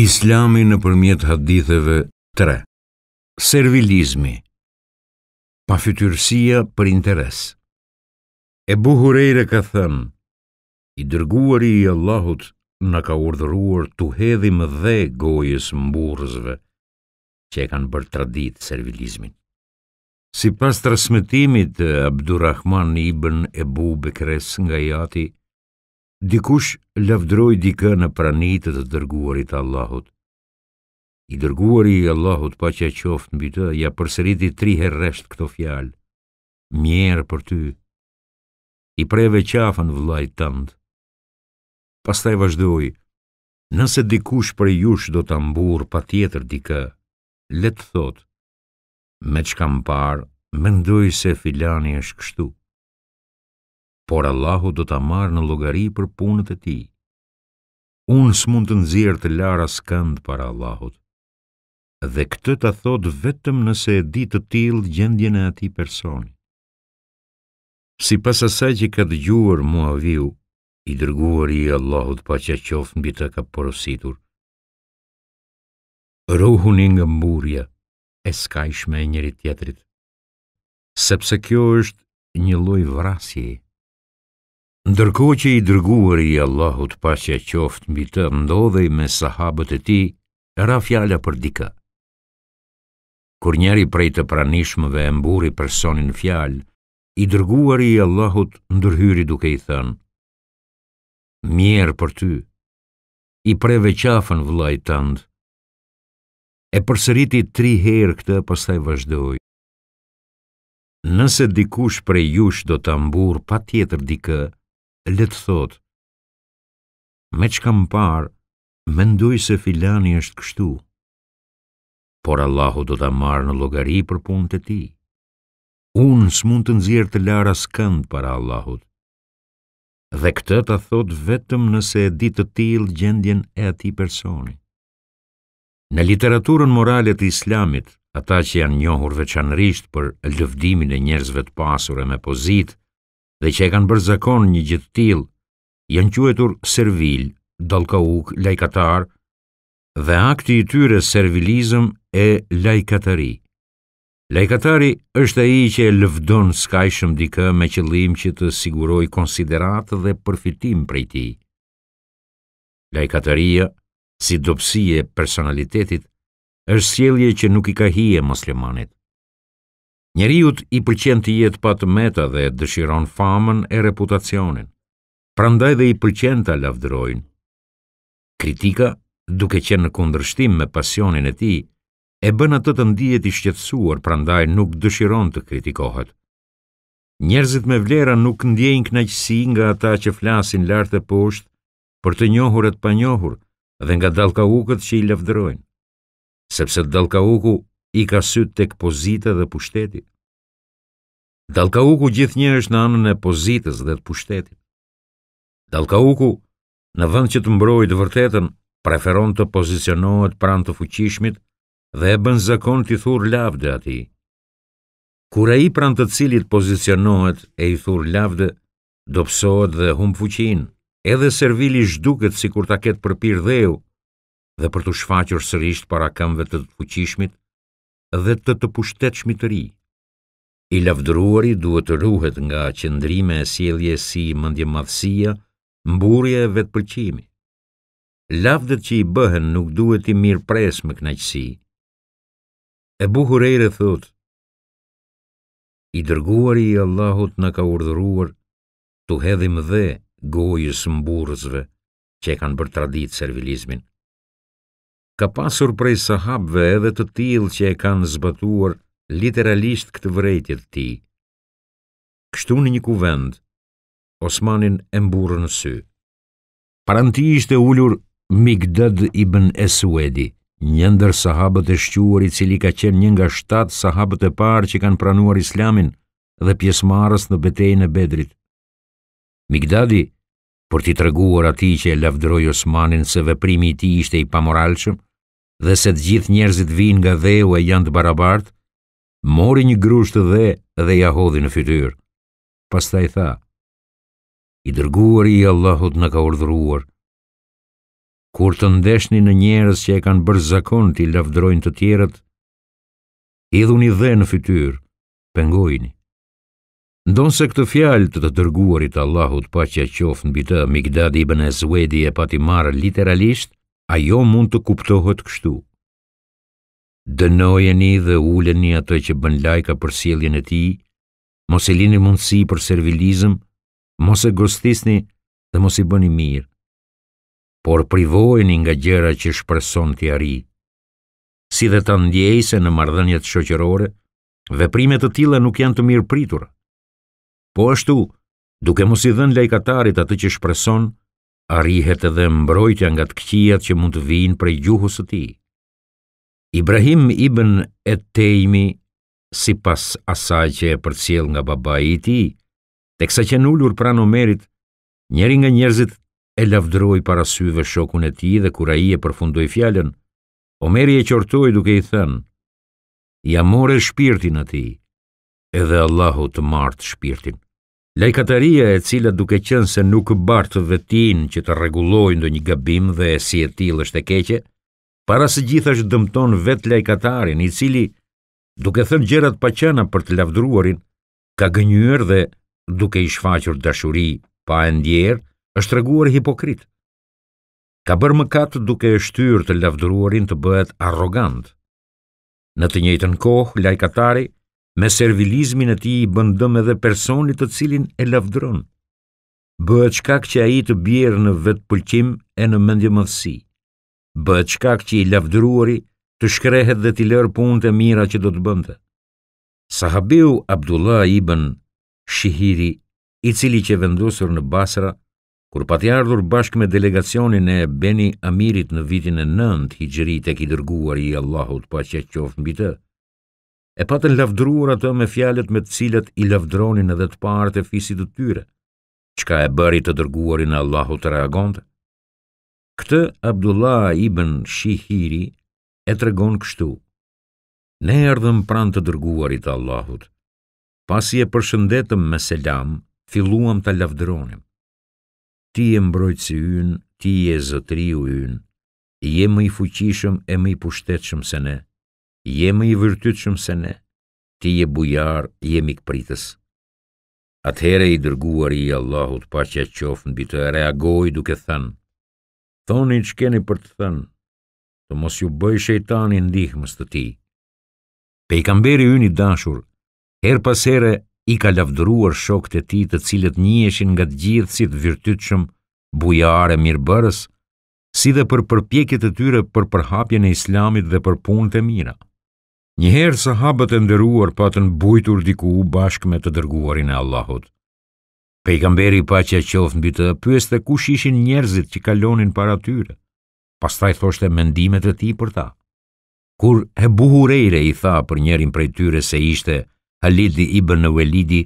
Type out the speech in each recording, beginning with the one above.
Islami në përmjet haditheve 3. Servilizmi Pa për interes E buhurejre ka thënë I dërguari i Allahut në ka urdhëruar të hedhim dhe gojës mburëzve që e kanë bërë tradit servilizmin. Si pas trasmetimit të Abdurrahman Ibn Ebu Bekres nga jati, dikush lëvdroj dikë në pranitë të dërguarit Allahut. I dërguari i Allahut pa që e qoftë në bitë, ja përseriti tri herresht këto fjalë, mjerë për ty, i preve qafën vëllajt tëndë. Pastaj vazhdoj, nëse dikush për jush do të mburë pa tjetër dikë, letë thotë, me që kam parë, mendoj se filani është kështu por Allahu do të marë në logari për punët e ti. Unë s'mund të nëzirë të lara skënd para Allahut, dhe këtë të thot vetëm nëse e di të tilë gjendjen e ati personi. Si pas asaj që ka dëgjuar viu, i dërguar i Allahut pa që qofë në bita ka porositur, rohun i nga mburja e skajshme e njëri tjetrit, sepse kjo është një loj vrasje. Ndërko që i dërguar i Allahut pasja qoft mbi të ndodhej me sahabët e ti, ra fjalla për dika. Kur njeri prej të pranishmëve e mburi personin fjall, i dërguar i Allahut ndërhyri duke i thënë, Mjerë për ty, i preve qafën vlaj tëndë. E përsëriti tri herë këtë pësaj vazhdoj. Nëse dikush prej jush do të mburë pa tjetër dikë, letë thotë, me që kam parë, mendoj se filani është kështu, por Allahu do të marë në logari për punë të ti. Unë së mund të nëzirë të lara s'kënd para Allahut. Dhe këtë të thotë vetëm nëse e ditë të tilë gjendjen e ati personi. Në literaturën moralet islamit, ata që janë njohur veçanërisht për lëvdimin e njerëzve të pasur e me pozitë, dhe që e kanë bërë zakon një gjithë tilë, janë quetur servil, dalkauk, lajkatar, dhe akti i tyre servilizëm e lajkatari. Lajkatari është i që e lëvdon skajshëm dikë me qëllim që të siguroj konsideratë dhe përfitim prej ti. Lajkataria, si dopsie personalitetit, është sjelje që nuk i ka hije moslemanit. Njeriut i pëlqen të jetë pa të meta dhe dëshiron famën e reputacionin. Prandaj dhe i pëlqen ta lavdrojnë. Kritika, duke qenë në kundërshtim me pasionin e tij, e bën atë të ndihet i shqetësuar, prandaj nuk dëshiron të kritikohet. Njerëzit me vlera nuk ndjejnë kënaqësi nga ata që flasin lart e poshtë për të njohurët pa njohur dhe nga dallkaukët që i lavdrojnë. sepse dallkauku i ka sytë tek pozitë dhe pushteti. Dalkauku gjithë një është në anën e pozitës dhe të pushtetit. Dalkauku, në vënd që të mbrojë të vërtetën, preferon të pozicionohet pranë të fuqishmit dhe e bën zakon të i thur lavde ati. Kura i pranë të cilit pozicionohet e i thur lavde, do pësohet dhe hum fuqin, edhe servili shduket si kur ta ketë përpir dheu dhe për të shfaqër sërisht para kamve të të fuqishmit, dhe të të pushtet shmitëri. I lavdruari duhet të ruhet nga qëndrime e sielje si mëndje madhësia, mburje e vetë Lavdët që i bëhen nuk duhet i mirë presë më knajqësi. E buhurere thot, i dërguari i Allahut në ka urdhruar, të hedhim dhe gojës mburëzve që e kanë bërë tradit servilizmin ka pasur prej sahabve edhe të tilë që e kanë zbatuar literalisht këtë vrejtjet ti. Kështu në një kuvend, Osmanin e mburë në sy. Paranti ishte ullur Migdad i bën Esuedi, njëndër sahabët e shquar i cili ka qenë një nga shtatë sahabët e parë që kanë pranuar islamin dhe pjesmarës në betejnë e bedrit. Migdadi, për ti treguar ati që e lafdroj Osmanin se veprimi ti ishte i pamoralshëm, dhe se të gjithë njerëzit vinë nga dheu e janë të barabart, mori një grusht të dhe dhe ja hodhi në fytyr. Pas ta i tha, i dërguar i Allahut në ka urdhruar. Kur të ndeshni në njerëz që e kanë bërë zakon të i lafdrojnë të tjerët, idhuni dhe në fytyr, pengojni. Ndonë se këtë fjalë të të dërguarit Allahut pa që e qofë në bitë, Migdadi i bënë e zwedi e pati marë literalisht, ajo mund të kuptohet kështu. Dënojeni dhe uleni ato që bën lajka për sjelljen e tij, mos e lini mundësi për servilizëm, mos e gostisni dhe mos i bëni mirë. Por privojeni nga gjëra që shpreson ti arri. Si dhe ta ndjej se në marrëdhëniet shoqërore, veprimet të tilla nuk janë të mirë pritura. Po ashtu, duke mos i dhënë lajkatarit atë që shpreson, arihet edhe mbrojtja nga të këqijat që mund të vinë prej gjuhës së tij. Ibrahim ibn si sipas asaj që e përcjell nga babai i tij, teksa që nulur pranë Omerit, njëri nga njerëzit e lavdëroi para syve shokun e tij dhe kur ai e përfundoi fjalën, Omeri e qortoi duke i thënë: "Ja morë shpirtin atij, edhe Allahu të martë shpirtin." Lajkataria e cilat duke qenë se nuk bartë dhe vetin që të regulojnë do një gabim dhe e si e tilë është e keqe, para së gjithash dëmton vet lajkatarin i cili, duke thënë gjerat pa qëna për të lavdruarin, ka gënyër dhe duke i shfaqër dashuri pa e ndjerë, është reguar hipokrit. Ka bërë më katë duke e shtyrë të lavdruarin të bëhet arrogant. Në të njëjtën kohë, lajkatari, me servilizmin e ti i bëndëm edhe personit të cilin e lavdron. Bëhet shkak që a i të bjerë në vetë pëlqim e në mendje mëthësi. Bëhet shkak që i lavdruari të shkrehet dhe t'i lërë punët të mira që do të bëndë. Sahabiu Abdullah ibn Shihiri, i cili që vendosur në Basra, kur pati ardhur bashkë me delegacionin e Beni Amirit në vitin e nëndë, i e ki dërguar i Allahut pa që qofë mbi të, e patën lavdruar atë me fjalët me të cilat i lavdronin edhe të parët e fisit të tyre, qka e bëri të dërguarin Allahu të reagonte. Këtë Abdullah ibn Shihiri e të regon kështu. Ne erdhëm pran të dërguarit Allahut. Pasi e përshëndetëm me selam, filluam të lavdronim. Ti e mbrojtësi ynë, ti e yn, ynë, je më i fuqishëm e më i pushtetëshëm se ne je më i vërtytëshëm se ne, ti je bujar, je pritës. Atëhere i dërguar i Allahut pa që e qofë në bitë e reagoj duke thënë, thoni që keni për të thënë, të mos ju bëj shejtani ndihmës të ti. Pe i kamberi unë i dashur, her pasere i ka lavdruar shok të ti të cilët njëshin nga të gjithë si të vyrtytëshëm bujare mirëbërës, si dhe për përpjekit e tyre për përhapjen e islamit dhe për punët e mira. Njëherë sahabët e ndëruar patën bujtur diku u bashkë me të dërguarin e Allahut. Pejgamberi pa që e qofën në bitë dhe të kush ishin njerëzit që kalonin para tyre, pas taj thoshte mendimet e ti për ta. Kur e buhurejre i tha për njerin prej tyre se ishte Halidi i bënë Velidi,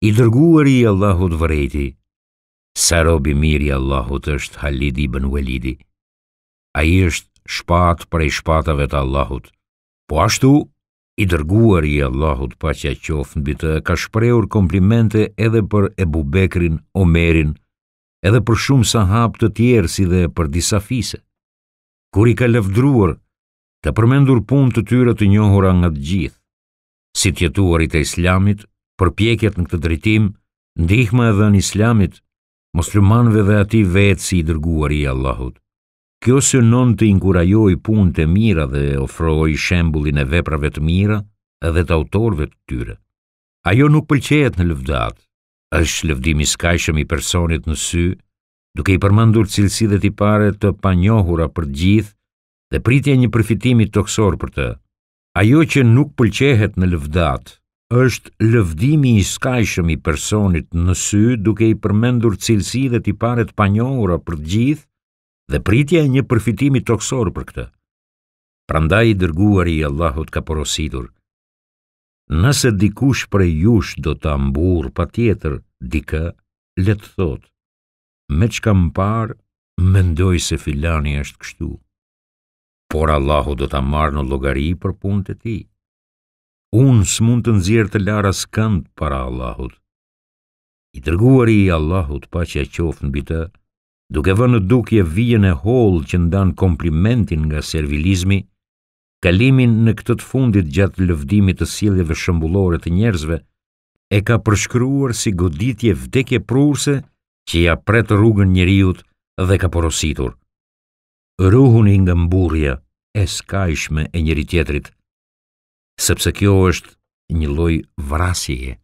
i dërguar i Allahut vërejti, Sarobi robi mirë i Allahut është Halidi i bënë Velidi. A i është shpatë prej shpatave të Allahut, Po ashtu, i dërguar i Allahut pa që a qofë në bitë, ka shpreur komplimente edhe për Ebu Bekrin, Omerin, edhe për shumë sahab të tjerë si dhe për disa fise. Kur i ka lefdruar, të përmendur pun të tyre të njohura nga të gjithë, si tjetuar i të islamit, përpjekjet në këtë drejtim, ndihma edhe në islamit, muslimanve dhe ati vetë si i dërguar i Allahut. Kjo së non të inkurajoj pun të mira dhe ofroj shembulin e veprave të mira dhe të autorve të tyre. Ajo nuk pëlqejet në lëvdat, është lëvdimi skajshëm i personit në sy, duke i përmandur cilësi dhe t'i pare të panjohura për gjithë dhe pritja një përfitimi toksor për të. Ajo që nuk pëlqehet në lëvdat, është lëvdimi i skajshëm i personit në sy, duke i përmendur cilësi dhe t'i pare të panjohura për gjithë dhe pritja e një përfitimi toksor për këtë. Prandaj i dërguar i Allahut ka porositur, nëse dikush prej jush do të ambur pa tjetër, dika, letë thot, me që kam parë, mendoj se filani është kështu, por Allahu do të amarë në logari për punët e ti. Unë së mund të nëzirë të lara së këndë para Allahut. I dërguar i Allahut pa që e qofë në bitë, duke vënë dukje vijën e holë që ndan komplimentin nga servilizmi, kalimin në këtët fundit gjatë lëvdimit të sileve shëmbullore të njerëzve, e ka përshkryuar si goditje vdekje prurse që ja pretë rrugën njëriut dhe ka porositur. Rruhun i nga mburja e skajshme e njëri tjetrit, sepse kjo është një loj vrasjeje.